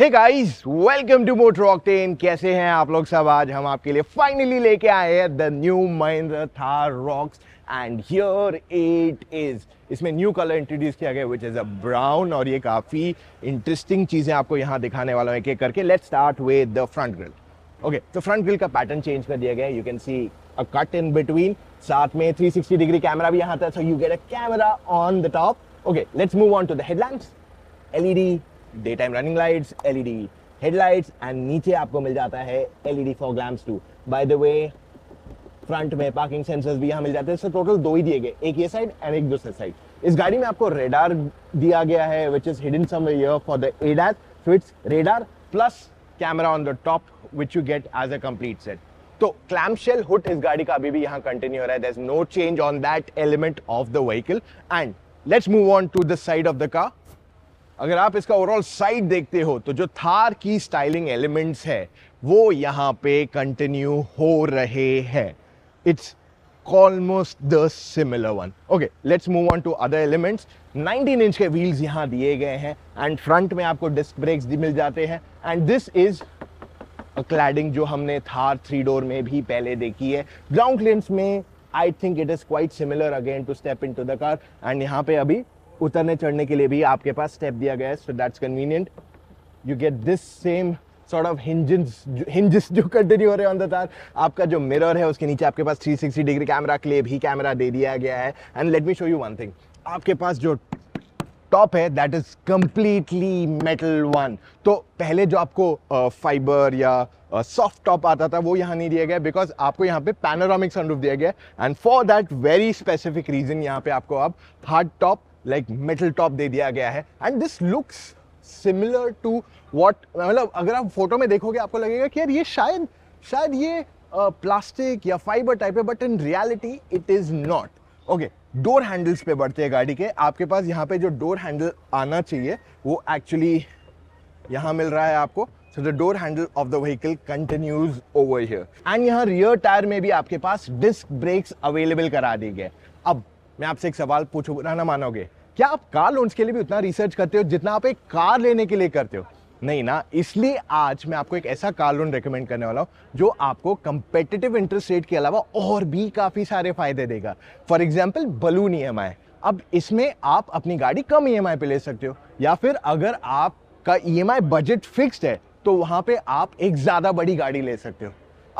Hey guys welcome to Motor Octane कैसे हैं आप लोग सब आज हम आपके लिए फाइनली लेके आए हैं the new Mahindra Thar Roxx and here it is इसमें न्यू कलर इंट्रोड्यूस किया गया विच इज़ अ ब्राउन और ये काफ़ी इंटरेस्टिंग चीज़ें आपको यहाँ दिखाने वाला हूँ एक एक करके let's start with the front grille okay तो फ्रंट ग्रिल का पैटर्न चेंज कर दिया गया you can see a cut in between साथ में 360 डिग्री कैमरा भी यहाँ था so you get a camera on the top okay let's move on to the headlights LED day time running lights LED headlights and नीचे आपको मिल जाता है LED fog lamps too by the way front में parking sensors भी यहाँ मिल जाते हैं सो टोटल दो ही दिए गए एक ये साइड एंड एक दूसरे साइड इस गाड़ी में आपको रेडार दिया गया है which is hidden somewhere for the ADAS so it's radar plus camera on the top which you get as a complete set तो क्लैम शेल हुड इस गाड़ी का अभी भी यहाँ कंटिन्यू हो रहा है there is no change on that element of the vehicle and let's move on to the side of the car अगर आप इसका ओवरऑल साइड देखते हो तो जो थार की स्टाइलिंग एलिमेंट्स है वो यहाँ पे कंटिन्यू हो रहे हैं it's almost the similar one okay let's move on to other elements 19 inch के व्हील्स यहाँ दिए गए हैं एंड फ्रंट में आपको डिस्क ब्रेक्स भी मिल जाते हैं एंड दिस इज क्लैडिंग जो हमने थार थ्री डोर में भी पहले देखी है ग्राउंड क्लियरेंस में I think it is quite similar again to step into the car and यहाँ पे अभी उतरने चढ़ने के लिए भी आपके पास स्टेप दिया गया है so that's convenient you get this same sort of hinges जो कंटिन्यू हो रहे ऑन द तार आपका जो मिरर है उसके नीचे आपके पास 360 डिग्री कैमरा के लिए भी कैमरा दे दिया गया है and let me show you one thing आपके पास जो टॉप है that is completely metal one तो पहले जो आपको फाइबर uh, या सॉफ्ट uh, टॉप आता था वो यहाँ नहीं दिया गया बिकॉज आपको यहाँ पे पैनोरामिक सनरूफ दिया गया and for that very specific reason यहाँ पे आपको अब hard top like metal top दे दिया गया है and this looks similar to what मतलब अगर आप फोटो में देखोगे आपको लगेगा कि यार ये शायद शायद ये प्लास्टिक uh, या फाइबर टाइप है but in reality it is not okay door handles पे बढ़ते हैं गाड़ी के आपके पास यहाँ पे जो डोर हैंडल आना चाहिए वो एक्चुअली यहाँ मिल रहा है आपको so the door handle of the vehicle continues over here and यहाँ रियर टायर में भी आपके पास डिस्क ब्रेक्स अवेलेबल करा दी गए अब मैं आपसे एक सवाल पूछू ना मानोगे क्या आप कार लोन्स के लिए भी उतना रिसर्च करते हो जितना आप एक कार लेने के लिए करते हो नहीं ना इसलिए आज मैं आपको एक ऐसा कार लोन रेकमेंड करने वाला हूँ जो आपको कंपेटिटिव इंटरेस्ट रेट के अलावा और भी काफ़ी सारे फायदे देगा फॉर एग्जाम्पल बलून ई अब इसमें आप अपनी गाड़ी कम ई e पे ले सकते हो या फिर अगर आपका ई बजट फिक्स्ड है तो वहाँ पे आप एक ज़्यादा बड़ी गाड़ी ले सकते हो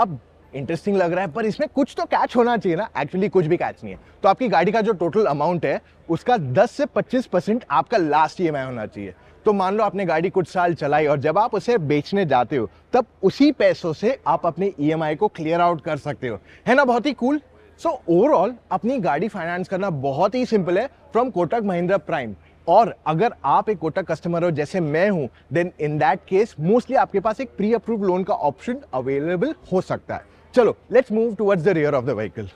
अब इंटरेस्टिंग लग रहा है पर इसमें कुछ तो कैच होना चाहिए ना एक्चुअली कुछ भी कैच नहीं है तो आपकी गाड़ी का जो टोटल अमाउंट है उसका 10 से 25 परसेंट आपका लास्ट ई होना चाहिए तो मान लो आपने गाड़ी कुछ साल चलाई और जब आप उसे बेचने जाते हो तब उसी पैसों से आप अपने ई को क्लियर आउट कर सकते हो है ना बहुत ही कूल सो ओवरऑल अपनी गाड़ी फाइनेंस करना बहुत ही सिंपल है फ्रॉम कोटक महिंद्रा प्राइम और अगर आप एक कोटक कस्टमर हो जैसे मैं हूं then in that case mostly आपके पास एक प्री अप्रूव लोन का ऑप्शन अवेलेबल हो सकता है चलो let's move towards the rear of the vehicle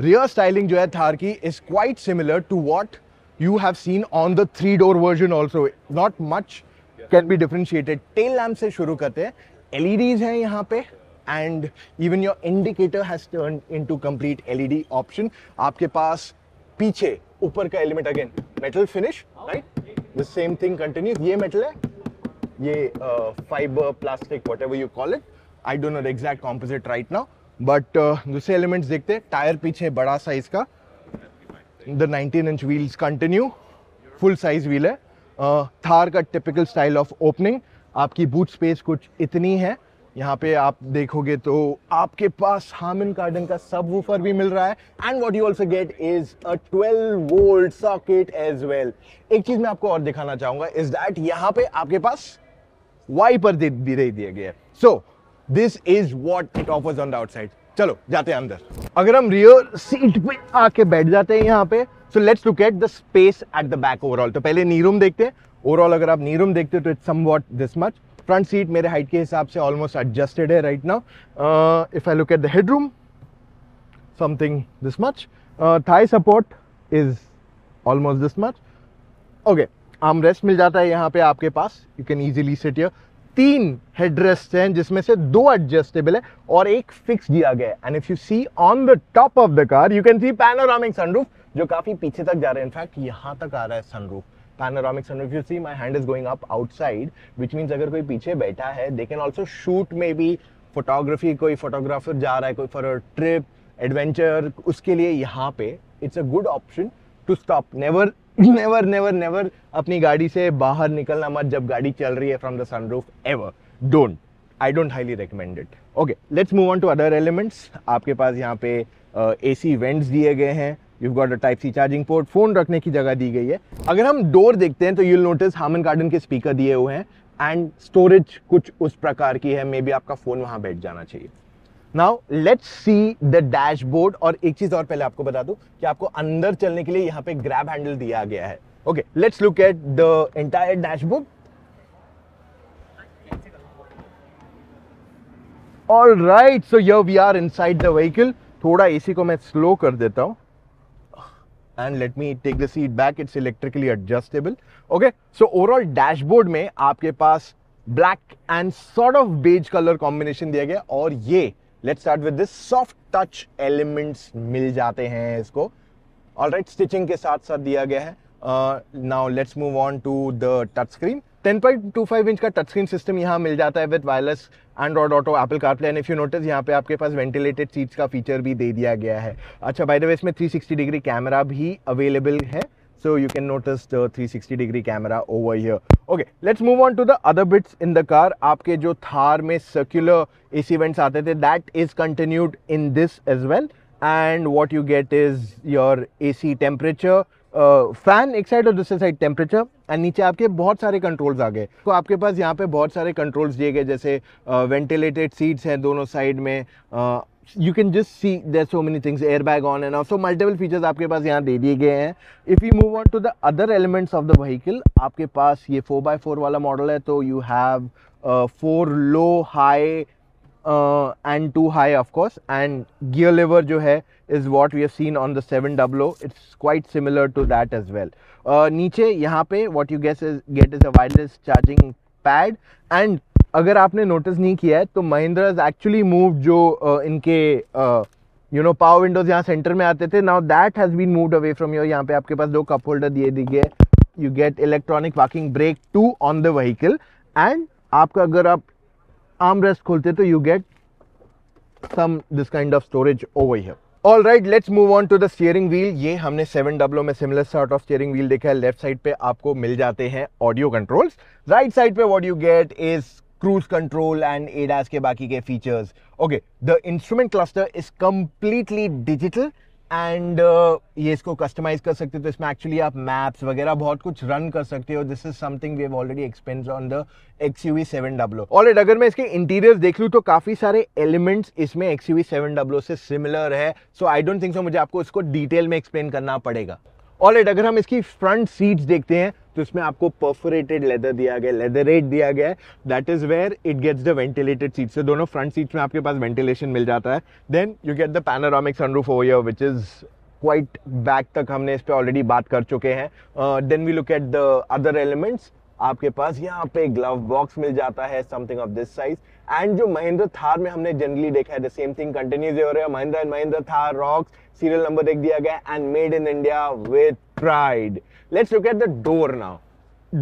rear styling जो है थार की is quite similar to what you have seen on the three door version also not much can be differentiated tail lamp से शुरू करते हैं L E डीज हैं यहाँ पे and even your indicator has turn in into complete D option आपके पास पीछे ऊपर का element again metal finish right the same thing continue ये मेटल है ये fibre plastic whatever you call it I don't know the exact composite right now but दूसरे elements देखते हैं टायर पीछे बड़ा साइज का the 19 inch wheels continue full size wheel है uh, थार का टिपिकल स्टाइल ऑफ ओपनिंग आपकी boot space कुछ इतनी है यहाँ पे आप देखोगे तो आपके पास हामिन कार्डन का सब वूफर भी मिल रहा है and what you also get is a 12 volt socket as well एक चीज मैं आपको और दिखाना चाहूंगा इज दैट यहाँ पे आपके पास वाइपर दे, दे गया है so so, this is what it offers on the outside चलो जाते हैं अंदर अगर हम रियर सीट पे आके बैठ जाते हैं यहाँ पे so let's look at the space at the back overall तो पहले नी रूम देखते हैं ओवरऑल अगर आप नी रूम देखते हो तो it's somewhat this much front seat मेरे हाइट के हिसाब से ऑलमोस्ट एडजस्टेड है right now if I look at the head room something this much thigh support is almost this much okay arm rest मिल जाता है यहाँ पे आपके पास यू कैन ईजिली सिट यर तीन हेडरेस्ट हैं जिसमें से दो एडजस्टेबल है और एक फिक्स दिया गया है and if you see on the top of the car you can see panoramic sunroof जो काफी पीछे तक जा रहा है इनफैक्ट यहां तक आ रहा है sunroof panoramic sunroof you see my hand is going up outside which means अगर कोई पीछे बैठा है दे कैन ऑल्सो शूट में भी फोटोग्राफी कोई फोटोग्राफर जा रहा है कोई फॉर ट्रिप एडवेंचर उसके लिए यहाँ पे it's a good option to stop never never never never अपनी गाड़ी से बाहर निकलना मत जब गाड़ी चल रही है from the sunroof ever don't I don't highly recommend it okay let's move on to other elements आपके पास यहाँ पे ए सी वेंट्स दिए गए हैं you got a type C charging port phone रखने की जगह दी गई है अगर हम डोर देखते हैं तो यूल नोटिस हामन गार्डन के स्पीकर दिए हुए हैं एंड स्टोरेज कुछ उस प्रकार की है मे बी आपका फ़ोन वहाँ बैठ जाना चाहिए now let's see the dashboard और एक चीज और पहले आपको बता दूं कि आपको अंदर चलने के लिए यहाँ पे ग्रैब हैंडल दिया गया है okay let's look at the entire dashboard all right so yeah we are inside the vehicle थोड़ा एसी को मैं स्लो कर देता हूं and let me take the seat back it's electrically adjustable okay so overall dashboard में आपके पास black and sort of beige colour combination दिया गया और ये let start with this soft touch elements मिल जाते हैं इसको ऑल राइट स्टिचिंग के साथ साथ दिया गया है now let's move on to the touch screen 10.25 inch का टच स्क्रीन सिस्टम यहाँ मिल जाता है with wireless Android auto Apple CarPlay and if you notice यहाँ पे आपके पास वेंटिलेटेड सीट्स का फीचर भी दे दिया गया है अच्छा बाय द वे इसमें 360 डिग्री कैमरा भी अवेलेबल है So you can notice the 360 degree camera over here. Okay, let's move on to the other bits in the car. aapke jo thar mein circular AC vents aate the that is continued in this as well. And what you get is your AC temperature, fan एक side और दूसरे side temperature and नीचे आपके बहुत सारे controls आ गए तो आपके पास यहाँ पे बहुत सारे कंट्रोल्स दिए गए जैसे वेंटिलेटेड सीट्स हैं दोनों साइड में you can just see there so many things air bag on and off so multiple features आपके पास यहाँ दे दिए गए हैं if you move on to the other elements of the vehicle आपके पास ये फोर बाई फोर वाला मॉडल है तो you have four low high and two high of course and gear lever जो है is what we have seen on the seven डब्लो it's quite similar to that as well नीचे यहाँ पे what you guess is get is a wireless charging pad and अगर आपने नोटिस नहीं किया है तो महिंद्रा इज एक्चुअली मूव जो uh, इनके यू नो पावर विंडोज़ यहाँ सेंटर में आते थे now that has been moved away from your यहाँ पे आपके पास दो कप होल्डर दिए दी गए you get electronic walking brake too on the vehicle and आपका अगर आप आर्म रेस्ट खोलते तो you get some this kind of storage over here all right let's move on to the steering wheel ये हमने सेवन डब्लो में similar sort of steering wheel देखा है लेफ्ट साइड पे आपको मिल जाते हैं ऑडियो कंट्रोल्स राइट साइड पे what you get is cruise control and ADAS के बाकी के features okay the instrument cluster is completely digital and ये इसको कस्टमाइज कर सकते हो तो इसमें एक्चुअली आप मैप्स वगैरह बहुत कुछ रन कर सकते हो this is something we have already experienced on the X U V seven double O already अगर मैं इसके इंटीरियर देख लूँ तो काफ़ी सारे एलिमेंट्स इसमें X U V seven double O से सिमिलर है सो आई डोंट थिंक सो मुझे आपको इसको डिटेल में एक्सप्लेन करना पड़ेगा ऑलरेड अगर हम इसकी फ्रंट सीट्स देखते हैं तो इसमें आपको परफोरेटेड लेदर दिया गया लेदर रेट दिया गया है that is where it gets the ventilated seat से दोनों फ्रंट सीट में आपके पास वेंटिलेशन मिल जाता है then you get the panoramic sunroof over your which is quite back तक हमने इस पर ऑलरेडी बात कर चुके हैं then we look at the other elements आपके पास यहाँ पे ग्लव बॉक्स मिल जाता है something of this size and जो महिंद्रा थार में हमने जनरली देखा है द सेम थिंग कंटिन्यूज हो रहा है Mahindra and Mahindra Thar Roxx serial number देख दिया गया and made in India with pride let's look at the door now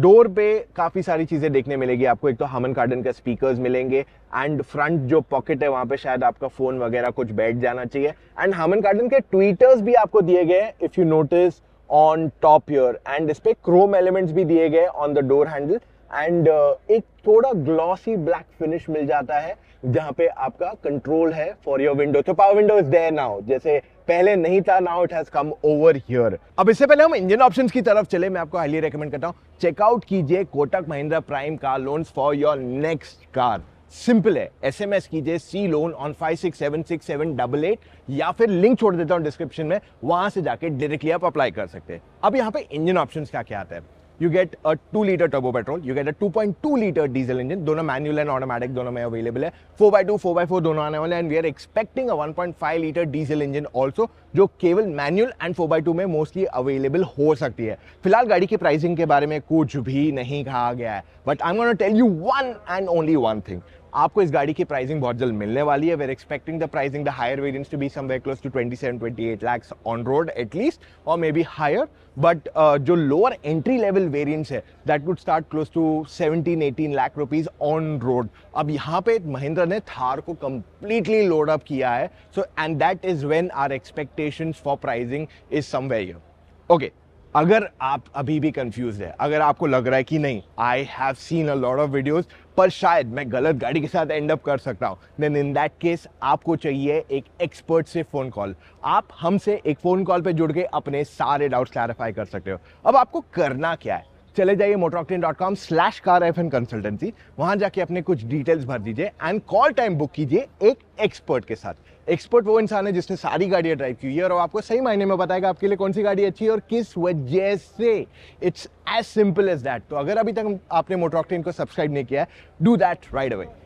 door पे काफ़ी सारी चीज़ें देखने मिलेगी आपको एक तो हमन गार्डन का स्पीकर्स मिलेंगे एंड फ्रंट जो पॉकेट है वहां पे शायद आपका फ़ोन वगैरह कुछ बैठ जाना चाहिए एंड हमन गार्डन के ट्वीटर्स भी आपको दिए गए if you notice on top your and इस पे क्रोम एलिमेंट्स भी दिए गए on the door handle and एक थोड़ा ग्लॉसी ब्लैक फिनिश मिल जाता है जहां पे आपका कंट्रोल है फॉर योर विंडो तो power window is there now जैसे पहले नहीं था now it has come over here अब इससे पहले हम इंजन ऑप्शंस की तरफ चले मैं आपको हाईली रेकमेंड करता हूँ चेकआउट कीजिए Kotak Mahindra prime car loans for your next car simple है एस एम एस कीजिए C loan on five six seven six seven double eight या फिर लिंक छोड़ देता हूँ डिस्क्रिप्शन में वहां से जाके डायरेक्टली आप अप्लाई कर सकते हैं अब यहाँ पे इंजन ऑप्शन क्या क्या आता है you get a 2 liter turbo petrol you get a 2.2 liter diesel engine दोनों manual and automatic दोनों में available है 4x2 4x4 दोनों आने वाले हैं and we are expecting a 1.5 liter diesel engine also जो केवल manual and 4x2 में mostly available हो सकती है फिलहाल गाड़ी की प्राइसिंग के बारे में कुछ भी नहीं कहा गया है but I am gonna tell you one and only one thing आपको इस गाड़ी की प्राइसिंग बहुत जल्द मिलने वाली है we're expecting the pricing the higher variants to be somewhere close to twenty seven twenty eight lakhs on road at least और मे बी हायर बट जो लोअर एंट्री लेवल वेरियंट्स है that would start close to seventeen eighteen lakh rupees on road अब यहाँ पे महिंद्रा ने थार को completely load up किया है so and that is when our expectation for pricing is somewhere okay अगर आप अभी भी कंफ्यूज है अगर आपको लग रहा है कि नहीं I have seen a lot of videos पर शायद मैं गलत गाड़ी के साथ एंड अप कर सकता हूँ देन इन दैट केस आपको चाहिए एक एक्सपर्ट से फ़ोन कॉल आप हमसे एक फ़ोन कॉल पे जुड़ के अपने सारे डाउट्स क्लैरिफाई कर सकते हो अब आपको करना क्या है चले जाइए MotorOctane dot com slash car F N consultancy वहाँ जाके अपने कुछ डिटेल्स भर दीजिए एंड कॉल टाइम बुक कीजिए एक एक्सपर्ट के साथ एक्सपर्ट वो इंसान है जिसने सारी गाड़ियाँ ड्राइव की हुई है और आपको सही मायने में बताएगा आपके लिए कौन सी गाड़ी अच्छी है और किस वजह से it's as simple as that तो अगर अभी तक आपने मोटरऑक्टेन को सब्सक्राइब नहीं किया है डू दैट राइड अवे